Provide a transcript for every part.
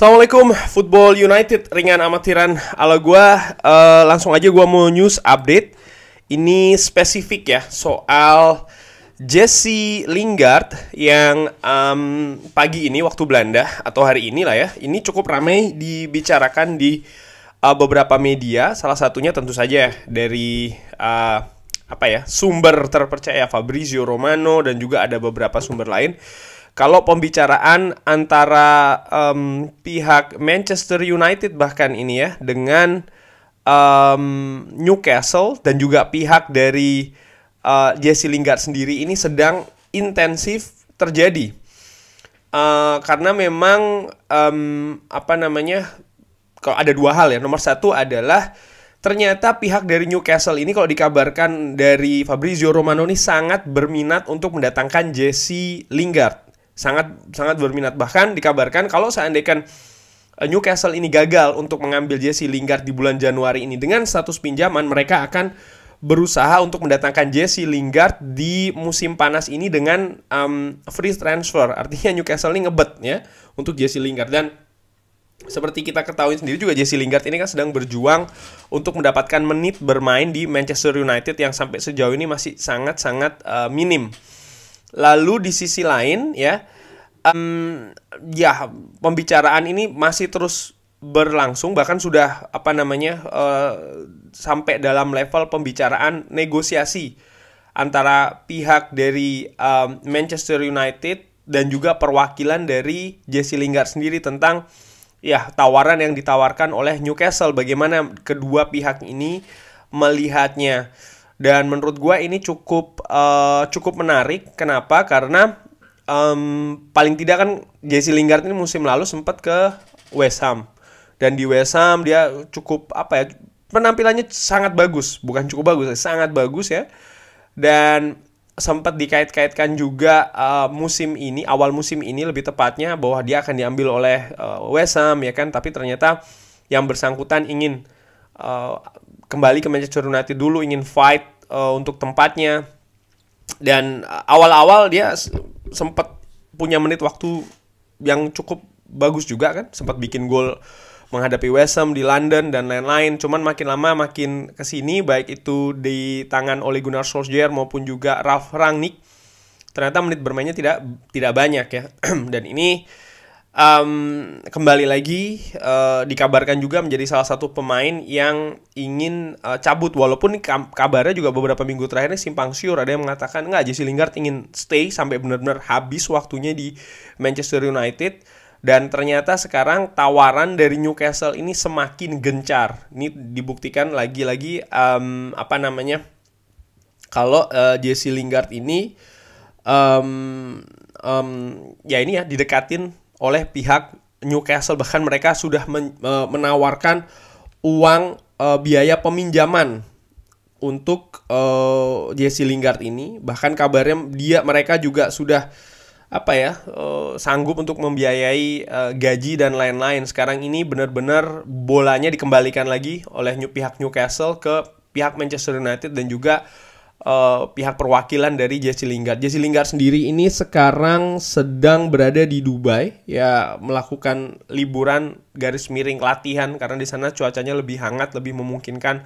Assalamualaikum Football United ringan amatiran ala gue. uh, langsung aja gue mau news update. Ini spesifik ya soal Jesse Lingard yang um, pagi ini waktu Belanda atau hari ini lah ya. Ini cukup ramai dibicarakan di uh, beberapa media, salah satunya tentu saja ya, dari uh, apa ya? sumber terpercaya Fabrizio Romano dan juga ada beberapa sumber lain kalau pembicaraan antara um, pihak Manchester United bahkan ini ya dengan um, Newcastle dan juga pihak dari uh, Jesse Lingard sendiri ini sedang intensif terjadi uh, karena memang um, apa namanya kalau ada dua hal ya nomor satu adalah ternyata pihak dari Newcastle ini kalau dikabarkan dari Fabrizio Romano ini sangat berminat untuk mendatangkan Jesse Lingard sangat sangat berminat bahkan dikabarkan kalau seandainya eh, Newcastle ini gagal untuk mengambil Jesse Lingard di bulan Januari ini dengan status pinjaman mereka akan berusaha untuk mendatangkan Jesse Lingard di musim panas ini dengan um, free transfer artinya Newcastle ini ngebet ya untuk Jesse Lingard dan seperti kita ketahui sendiri juga Jesse Lingard ini kan sedang berjuang untuk mendapatkan menit bermain di Manchester United yang sampai sejauh ini masih sangat-sangat uh, minim. Lalu di sisi lain ya, um, ya pembicaraan ini masih terus berlangsung bahkan sudah apa namanya uh, sampai dalam level pembicaraan negosiasi antara pihak dari um, Manchester United dan juga perwakilan dari Jesse Lingard sendiri tentang ya tawaran yang ditawarkan oleh Newcastle bagaimana kedua pihak ini melihatnya. Dan menurut gue ini cukup uh, cukup menarik. Kenapa? Karena um, paling tidak kan Jesse Lingard ini musim lalu sempat ke West Ham dan di West Ham dia cukup apa ya penampilannya sangat bagus bukan cukup bagus sangat bagus ya dan sempat dikait-kaitkan juga uh, musim ini awal musim ini lebih tepatnya bahwa dia akan diambil oleh uh, West Ham ya kan tapi ternyata yang bersangkutan ingin Eh, kembali ke Manchester United dulu ingin fight uh, untuk tempatnya dan eh, awal-awal dia sempat punya menit waktu yang cukup bagus juga kan sempat bikin gol menghadapi West Ham di London dan lain-lain. Cuman makin lama makin ke sini baik itu di tangan Ole Gunnar Solskjaer maupun juga Ralf Rangnick ternyata menit bermainnya tidak tidak banyak ya. dan ini um, kembali lagi uh, dikabarkan juga menjadi salah satu pemain yang ingin uh, cabut walaupun kabarnya juga beberapa minggu terakhirnya simpang siur ada yang mengatakan nggak Jesse Lingard ingin stay sampai benar-benar habis waktunya di Manchester United dan ternyata sekarang tawaran dari Newcastle ini semakin gencar ini dibuktikan lagi-lagi um, apa namanya kalau uh, Jesse Lingard ini um, um, ya ini ya didekatin oleh pihak Newcastle bahkan mereka sudah e, menawarkan uang e, biaya peminjaman untuk e, Jesse Lingard ini bahkan kabarnya dia mereka juga sudah apa ya e, sanggup untuk membiayai e, gaji dan lain-lain sekarang ini benar-benar bolanya dikembalikan lagi oleh pihak Newcastle ke pihak Manchester United dan juga uh, pihak perwakilan dari Jesse Lingard. Jesse Lingard sendiri ini sekarang sedang berada di Dubai, ya melakukan liburan garis miring latihan karena di sana cuacanya lebih hangat, lebih memungkinkan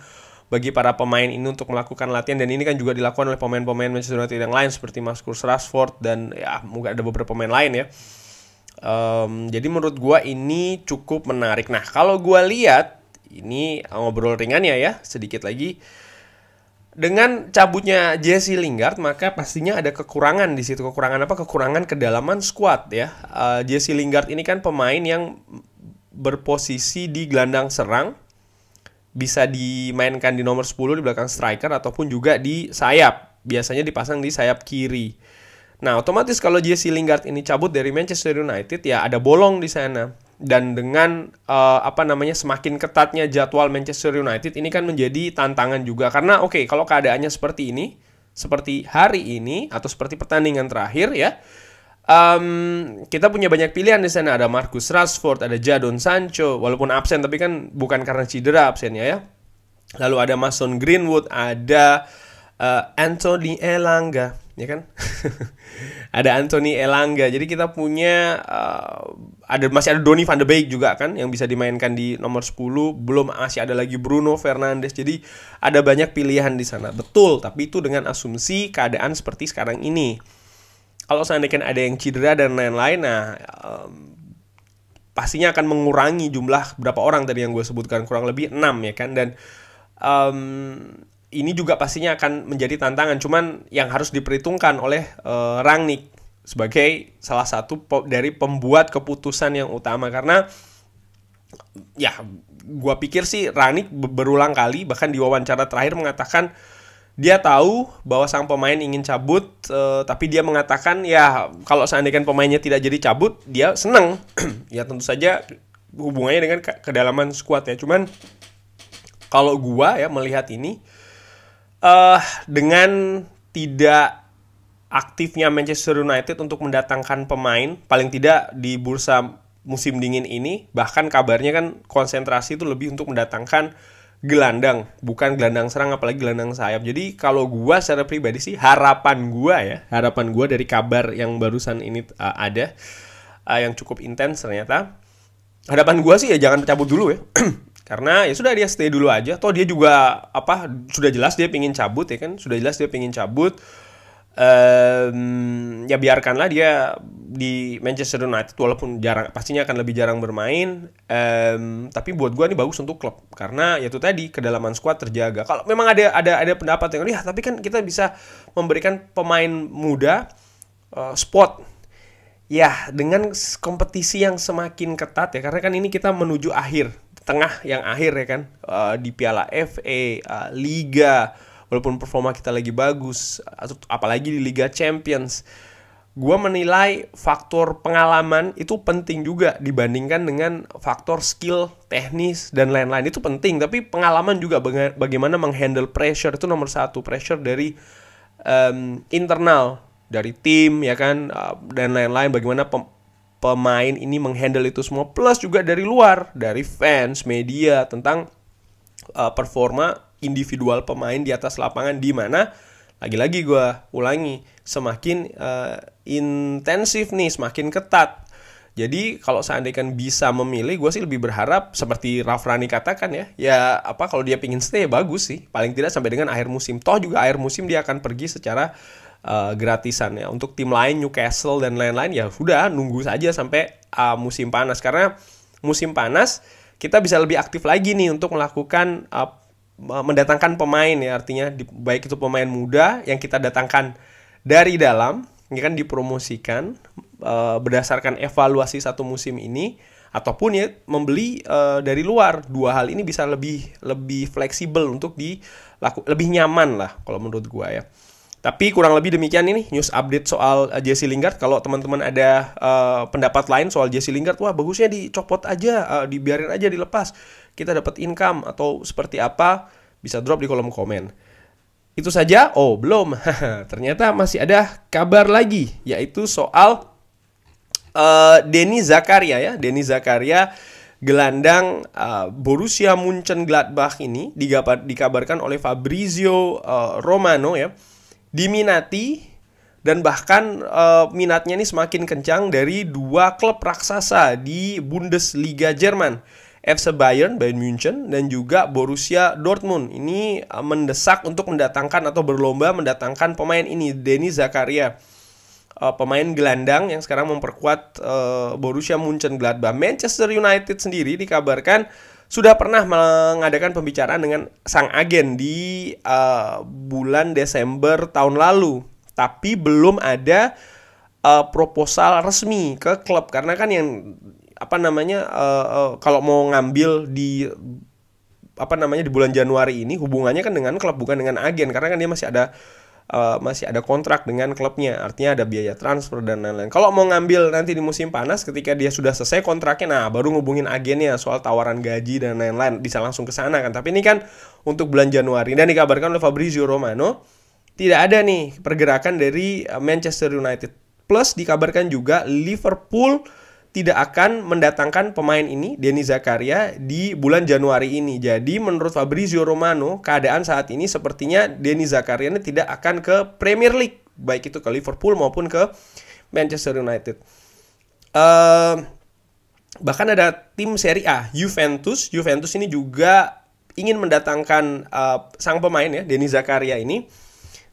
bagi para pemain ini untuk melakukan latihan dan ini kan juga dilakukan oleh pemain-pemain Manchester United yang lain seperti Marcus Rashford dan ya mungkin ada beberapa pemain lain ya. Um, jadi menurut gue ini cukup menarik. Nah kalau gue lihat ini ngobrol ringannya ya sedikit lagi dengan cabutnya Jesse Lingard maka pastinya ada kekurangan di situ kekurangan apa kekurangan kedalaman squad ya uh, Jesse Lingard ini kan pemain yang berposisi di gelandang serang bisa dimainkan di nomor 10 di belakang striker ataupun juga di sayap biasanya dipasang di sayap kiri nah otomatis kalau Jesse Lingard ini cabut dari Manchester United ya ada bolong di sana dan dengan uh, apa namanya semakin ketatnya jadwal Manchester United ini kan menjadi tantangan juga karena oke okay, kalau keadaannya seperti ini seperti hari ini atau seperti pertandingan terakhir ya um, kita punya banyak pilihan di sana ada Marcus Rashford ada Jadon Sancho walaupun absen tapi kan bukan karena cedera absennya ya lalu ada Mason Greenwood ada uh, Anthony Elanga ya kan? ada Anthony Elanga. Jadi kita punya uh, ada masih ada Donny van de Beek juga kan yang bisa dimainkan di nomor 10. Belum masih ada lagi Bruno Fernandes. Jadi ada banyak pilihan di sana. Betul, tapi itu dengan asumsi keadaan seperti sekarang ini. Kalau seandainya ada yang cedera dan lain-lain, nah um, pastinya akan mengurangi jumlah berapa orang tadi yang gue sebutkan kurang lebih 6 ya kan dan um, ini juga pastinya akan menjadi tantangan cuman yang harus diperhitungkan oleh uh, Rangnick sebagai salah satu dari pembuat keputusan yang utama karena ya gua pikir sih Rangnick berulang kali bahkan di wawancara terakhir mengatakan dia tahu bahwa sang pemain ingin cabut uh, tapi dia mengatakan ya kalau seandainya pemainnya tidak jadi cabut dia senang ya tentu saja hubungannya dengan kedalaman skuad ya cuman kalau gua ya melihat ini uh, dengan tidak aktifnya Manchester United untuk mendatangkan pemain paling tidak di bursa musim dingin ini bahkan kabarnya kan konsentrasi itu lebih untuk mendatangkan gelandang bukan gelandang serang apalagi gelandang sayap jadi kalau gua secara pribadi sih harapan gua ya harapan gua dari kabar yang barusan ini uh, ada uh, yang cukup intens ternyata harapan gua sih ya jangan cabut dulu ya karena ya sudah dia stay dulu aja atau dia juga apa sudah jelas dia pingin cabut ya kan sudah jelas dia pingin cabut um, ya biarkanlah dia di Manchester United walaupun jarang pastinya akan lebih jarang bermain um, tapi buat gue ini bagus untuk klub karena ya itu tadi kedalaman squad terjaga kalau memang ada ada ada pendapat yang ya tapi kan kita bisa memberikan pemain muda uh, spot ya dengan kompetisi yang semakin ketat ya karena kan ini kita menuju akhir tengah yang akhir ya kan uh, di Piala FA, uh, eh, Liga, walaupun performa kita lagi bagus, apalagi di Liga Champions, gue menilai faktor pengalaman itu penting juga dibandingkan dengan faktor skill, teknis dan lain-lain itu penting. Tapi pengalaman juga baga bagaimana menghandle pressure itu nomor satu pressure dari um, internal dari tim ya kan eh, dan lain-lain bagaimana pemain ini menghandle itu semua plus juga dari luar dari fans media tentang uh, performa individual pemain di atas lapangan di mana lagi-lagi gue ulangi semakin uh, intensif nih semakin ketat jadi kalau seandainya kan bisa memilih gue sih lebih berharap seperti Rafrani katakan ya ya apa kalau dia pingin stay ya bagus sih paling tidak sampai dengan akhir musim toh juga akhir musim dia akan pergi secara uh, gratisan ya. Untuk tim lain Newcastle dan lain-lain ya sudah nunggu saja sampai uh, musim panas karena musim panas kita bisa lebih aktif lagi nih untuk melakukan uh, mendatangkan pemain ya artinya di, baik itu pemain muda yang kita datangkan dari dalam ini kan dipromosikan uh, berdasarkan evaluasi satu musim ini ataupun ya membeli uh, dari luar dua hal ini bisa lebih lebih fleksibel untuk dilaku lebih nyaman lah kalau menurut gua ya tapi kurang lebih demikian ini news update soal eh, Jesse Lingard. Kalau teman-teman ada uh, pendapat lain soal Jesse Lingard, wah bagusnya dicopot aja, uh, dibiarin aja dilepas. Kita dapat income atau seperti apa, bisa drop di kolom komen. Itu saja. Oh, belum. Ternyata masih ada kabar lagi yaitu soal uh, Denny Zakaria ya. Denny Zakaria gelandang uh, Borussia Mönchengladbach ini digabar, dikabarkan oleh Fabrizio uh, Romano ya diminati dan bahkan e, minatnya ini semakin kencang dari dua klub raksasa di Bundesliga Jerman. FC Bayern, Bayern München, dan juga Borussia Dortmund. Ini eh, mendesak untuk mendatangkan atau berlomba mendatangkan pemain ini, Denis Zakaria. E, pemain gelandang yang sekarang memperkuat e, Borussia Gladbach. Manchester United sendiri dikabarkan sudah pernah mengadakan pembicaraan dengan sang agen di uh, bulan Desember tahun lalu, tapi belum ada uh, proposal resmi ke klub karena kan yang apa namanya uh, uh, kalau mau ngambil di apa namanya di bulan Januari ini hubungannya kan dengan klub bukan dengan agen karena kan dia masih ada uh, masih ada kontrak dengan klubnya, artinya ada biaya transfer dan lain-lain. Kalau mau ngambil nanti di musim panas ketika dia sudah selesai kontraknya, nah baru ngubungin agennya soal tawaran gaji dan lain-lain, bisa langsung ke sana kan. Tapi ini kan untuk bulan Januari dan dikabarkan oleh Fabrizio Romano tidak ada nih pergerakan dari eh, Manchester United. Plus dikabarkan juga Liverpool tidak akan mendatangkan pemain ini Denny Zakaria di bulan Januari ini. Jadi menurut Fabrizio Romano, keadaan saat ini sepertinya Denny Zakaria ini tidak akan ke Premier League, baik itu ke Liverpool maupun ke Manchester United. Uh, bahkan ada tim Serie A, Juventus. Juventus ini juga ingin mendatangkan uh, sang pemain ya, Denny Zakaria ini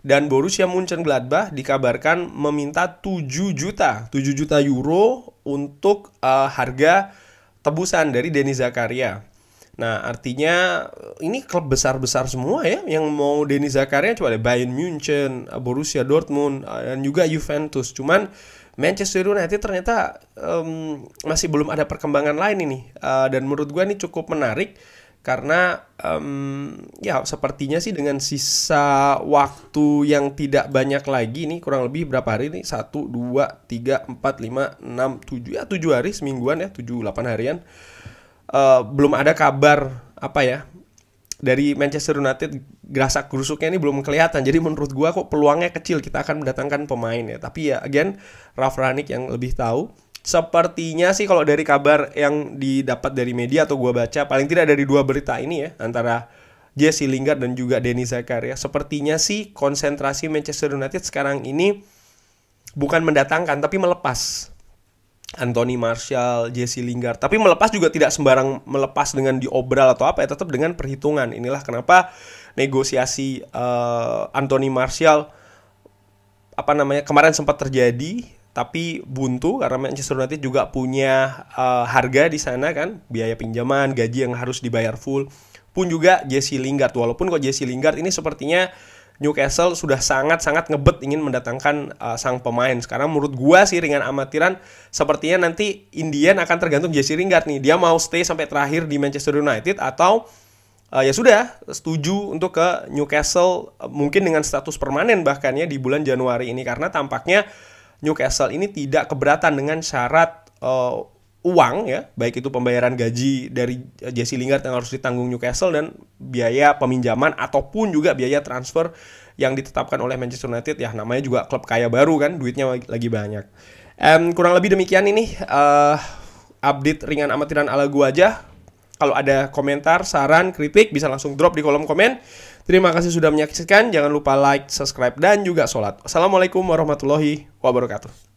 dan Borussia Mönchengladbach dikabarkan meminta 7 juta, 7 juta euro untuk uh, harga tebusan dari Denis Zakaria. Nah, artinya eh, ini klub besar-besar semua ya yang mau Denis Zakaria coba deh Bayern München, eh, Borussia Dortmund dan juga Juventus. Cuman Manchester United ternyata um, masih belum ada perkembangan lain ini uh, dan menurut gua ini cukup menarik karena um, ya sepertinya sih dengan sisa waktu yang tidak banyak lagi ini kurang lebih berapa hari ini satu dua tiga empat lima enam tujuh ya tujuh hari semingguan ya tujuh delapan harian uh, belum ada kabar apa ya dari Manchester United gerasak gerusuknya ini belum kelihatan jadi menurut gua kok peluangnya kecil kita akan mendatangkan pemain ya tapi ya again Ralf Rangnick yang lebih tahu sepertinya sih kalau dari kabar yang didapat dari media atau gue baca paling tidak dari dua berita ini ya antara Jesse Lingard dan juga Denny Zakaria. Sepertinya sih konsentrasi Manchester United sekarang ini bukan mendatangkan tapi melepas Anthony Martial, Jesse Lingard. Tapi melepas juga tidak sembarang melepas dengan diobral atau apa ya, tetap dengan perhitungan. Inilah kenapa negosiasi uh, Anthony Martial apa namanya kemarin sempat terjadi tapi buntu karena Manchester United juga punya uh, harga di sana kan biaya pinjaman gaji yang harus dibayar full pun juga Jesse Lingard walaupun kok Jesse Lingard ini sepertinya Newcastle sudah sangat-sangat ngebet ingin mendatangkan uh, sang pemain sekarang menurut gua sih ringan amatiran sepertinya nanti Indian akan tergantung Jesse Lingard nih dia mau stay sampai terakhir di Manchester United atau uh, ya sudah setuju untuk ke Newcastle uh, mungkin dengan status permanen bahkan ya di bulan Januari ini karena tampaknya Newcastle ini tidak keberatan dengan syarat uh, uang ya, baik itu pembayaran gaji dari Jesse Lingard yang harus ditanggung Newcastle dan biaya peminjaman ataupun juga biaya transfer yang ditetapkan oleh Manchester United ya namanya juga klub kaya baru kan, duitnya lagi banyak. Um, kurang lebih demikian ini uh, update ringan amatiran ala gua aja. Kalau ada komentar, saran, kritik bisa langsung drop di kolom komen. Terima kasih sudah menyaksikan. Jangan lupa like, subscribe, dan juga sholat. Assalamualaikum warahmatullahi wabarakatuh.